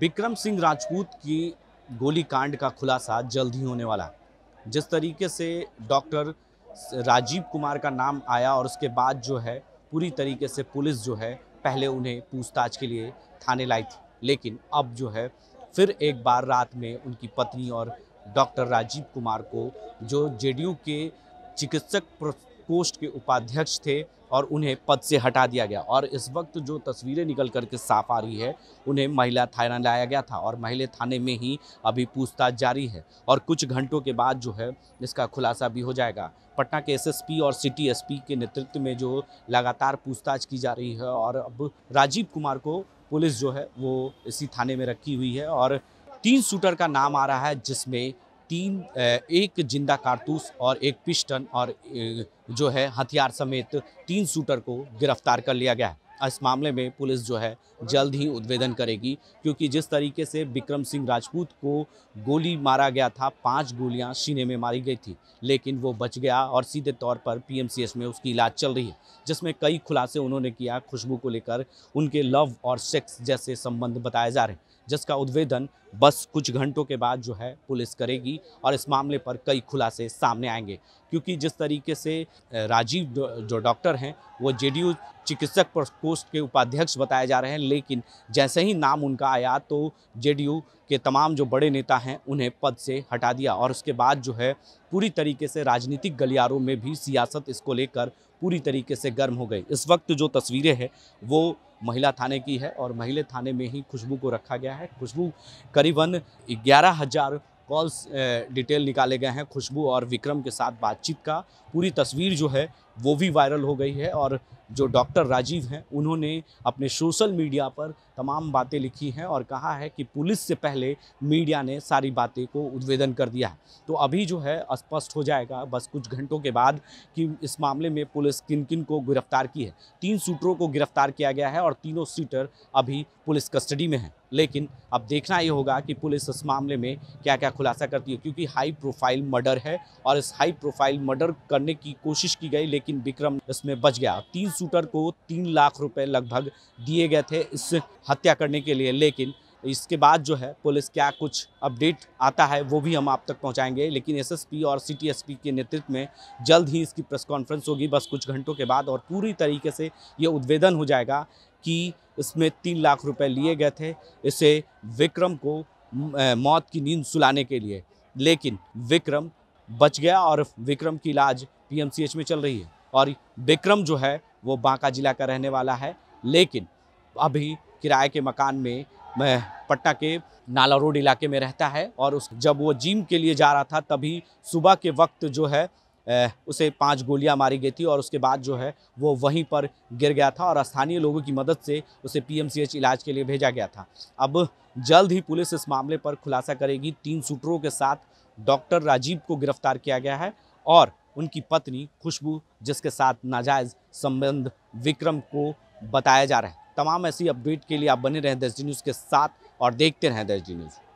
विक्रम सिंह राजपूत की गोलीकांड का खुलासा जल्द ही होने वाला है जिस तरीके से डॉक्टर राजीव कुमार का नाम आया और उसके बाद जो है पूरी तरीके से पुलिस जो है पहले उन्हें पूछताछ के लिए थाने लाई थी लेकिन अब जो है फिर एक बार रात में उनकी पत्नी और डॉक्टर राजीव कुमार को जो जेडीयू के चिकित्सक प्रकोष्ठ के उपाध्यक्ष थे और उन्हें पद से हटा दिया गया और इस वक्त जो तस्वीरें निकल करके साफ आ रही है उन्हें महिला थाना लाया गया था और महिला थाने में ही अभी पूछताछ जारी है और कुछ घंटों के बाद जो है इसका खुलासा भी हो जाएगा पटना के एसएसपी और सिटी एसपी के नेतृत्व में जो लगातार पूछताछ की जा रही है और अब राजीव कुमार को पुलिस जो है वो इसी थाने में रखी हुई है और तीन शूटर का नाम आ रहा है जिसमें तीन एक जिंदा कारतूस और एक पिस्टन और जो है हथियार समेत तीन शूटर को गिरफ्तार कर लिया गया है इस मामले में पुलिस जो है जल्द ही उद्वेदन करेगी क्योंकि जिस तरीके से विक्रम सिंह राजपूत को गोली मारा गया था पांच गोलियां सीने में मारी गई थी लेकिन वो बच गया और सीधे तौर पर पीएमसीएस में उसकी इलाज चल रही है जिसमें कई खुलासे उन्होंने किया खुशबू को लेकर उनके लव और सेक्स जैसे संबंध बताए जा रहे हैं जिसका उद्भेदन बस कुछ घंटों के बाद जो है पुलिस करेगी और इस मामले पर कई खुलासे सामने आएंगे क्योंकि जिस तरीके से राजीव जो डॉक्टर हैं वो जेडीयू चिकित्सक प्रकोष्ठ के उपाध्यक्ष बताए जा रहे हैं लेकिन जैसे ही नाम उनका आया तो जेडीयू के तमाम जो बड़े नेता हैं उन्हें पद से हटा दिया और उसके बाद जो है पूरी तरीके से राजनीतिक गलियारों में भी सियासत इसको लेकर पूरी तरीके से गर्म हो गई इस वक्त जो तस्वीरें हैं वो महिला थाने की है और महिला थाने में ही खुशबू को रखा गया है खुशबू करीबन ग्यारह हज़ार कॉल्स डिटेल निकाले गए हैं खुशबू और विक्रम के साथ बातचीत का पूरी तस्वीर जो है वो भी वायरल हो गई है और जो डॉक्टर राजीव हैं उन्होंने अपने सोशल मीडिया पर तमाम बातें लिखी हैं और कहा है कि पुलिस से पहले मीडिया ने सारी बातें को उद्वेदन कर दिया है तो अभी जो है स्पष्ट हो जाएगा बस कुछ घंटों के बाद कि इस मामले में पुलिस किन किन को गिरफ्तार की है तीन सूटरों को गिरफ्तार किया गया है और तीनों सीटर अभी पुलिस कस्टडी में है लेकिन अब देखना ये होगा कि पुलिस इस मामले में क्या क्या खुलासा करती है क्योंकि हाई प्रोफाइल मर्डर है और इस हाई प्रोफाइल मर्डर करने की कोशिश की गई लेकिन विक्रम इसमें बच गया तीन शूटर को तीन लाख रुपए लगभग दिए गए थे इस हत्या करने के लिए लेकिन इसके बाद जो है पुलिस क्या कुछ अपडेट आता है वो भी हम आप तक पहुंचाएंगे लेकिन एसएसपी और सीटीएसपी के नेतृत्व में जल्द ही इसकी प्रेस कॉन्फ्रेंस होगी बस कुछ घंटों के बाद और पूरी तरीके से ये उद्वेदन हो जाएगा कि इसमें तीन लाख रुपए लिए गए थे इसे विक्रम को मौत की नींद सुलाने के लिए लेकिन विक्रम बच गया और विक्रम की इलाज पी में चल रही है और विक्रम जो है वो बांका जिला का रहने वाला है लेकिन अभी किराए के मकान में मैं पटना के नाला रोड इलाके में रहता है और उस जब वो जिम के लिए जा रहा था तभी सुबह के वक्त जो है उसे पांच गोलियां मारी गई थी और उसके बाद जो है वो वहीं पर गिर गया था और स्थानीय लोगों की मदद से उसे पीएमसीएच इलाज के लिए भेजा गया था अब जल्द ही पुलिस इस मामले पर खुलासा करेगी तीन सूत्रों के साथ डॉक्टर राजीव को गिरफ्तार किया गया है और उनकी पत्नी खुशबू जिसके साथ नाजायज संबंध विक्रम को बताया जा रहा है तमाम ऐसी अपडेट के लिए आप बने रहें दस डी न्यूज़ के साथ और देखते रहें दस डी न्यूज़